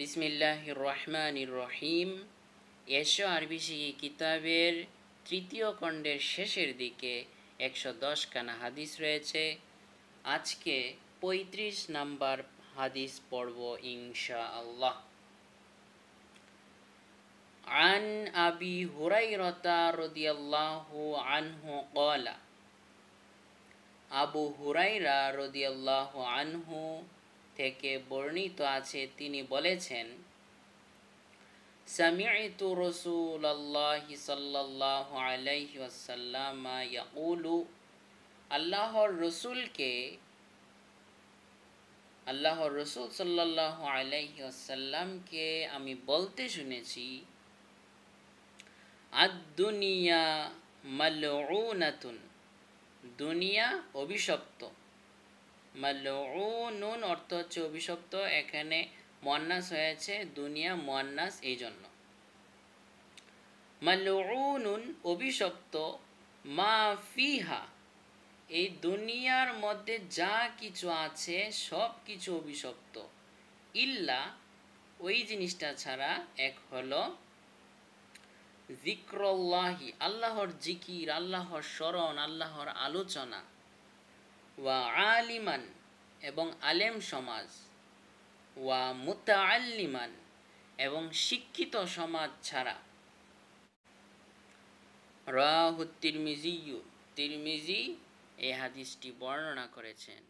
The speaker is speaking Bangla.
বিসমিল্লাহ রহমান রহিম এশো আরবিসি কিতাবের তৃতীয় খণ্ডের শেষের দিকে একশো দশখানা হাদিস রয়েছে আজকে পঁয়ত্রিশ নাম্বার হাদিস পর্ব ইনশা আল্লাহ عن أبي هريرة رضي الله عنه قال أبو هريرة رضي الله عنه থেকে বর্ণিত আছে তিনি বলেছেন سمعت رسول الله صلى الله عليه وسلم يقول আল্লাহর রসুলকে আল্লাহর রসুল সাল্লাহ আলাইহি আসাল্লামকে আমি বলতে শুনেছি আদুনিয়া মালউনাতুন দুনিয়া অভিশপ্ত মালউনুন অর্থ হচ্ছে অভিশপ্ত এখানে মন্নাস হয়েছে দুনিয়া মন্নাস এই জন্য মালউনুন অভিশপ্ত মা ফিহা এই দুনিয়ার মধ্যে যা কিছু আছে সব কিছু অভিশপ্ত ইল্লা ওই জিনিসটা ছাড়া এক হলো জিক্রল্লাহি আল্লাহর জিকির আল্লাহর স্মরণ আল্লাহর আলোচনা ওয়া আলিমান এবং আলেম সমাজ ওয়া মুতাআল্লিমান এবং শিক্ষিত সমাজ ছাড়া রাহু তিরমিজি তিরমিজি এই হাদিসটি বর্ণনা করেছেন